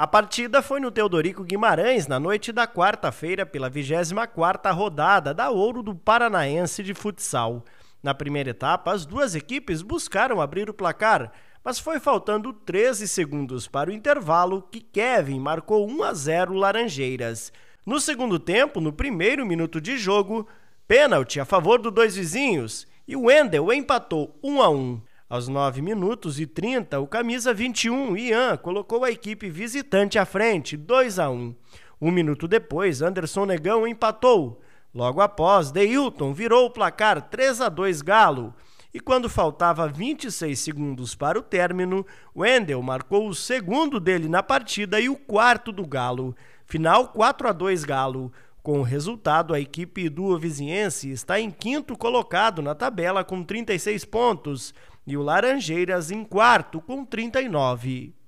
A partida foi no Teodorico Guimarães na noite da quarta-feira pela 24ª rodada da Ouro do Paranaense de Futsal. Na primeira etapa, as duas equipes buscaram abrir o placar, mas foi faltando 13 segundos para o intervalo que Kevin marcou 1 a 0 Laranjeiras. No segundo tempo, no primeiro minuto de jogo, pênalti a favor dos dois vizinhos e o Wendel empatou 1 a 1. Aos 9 minutos e 30, o camisa 21, Ian, colocou a equipe visitante à frente, 2 a 1. Um minuto depois, Anderson Negão empatou. Logo após, Deilton virou o placar 3 a 2 Galo. E quando faltava 26 segundos para o término, Wendel marcou o segundo dele na partida e o quarto do Galo. Final 4 a 2 Galo. Com o resultado, a equipe do está em quinto colocado na tabela com 36 pontos e o Laranjeiras em quarto com 39.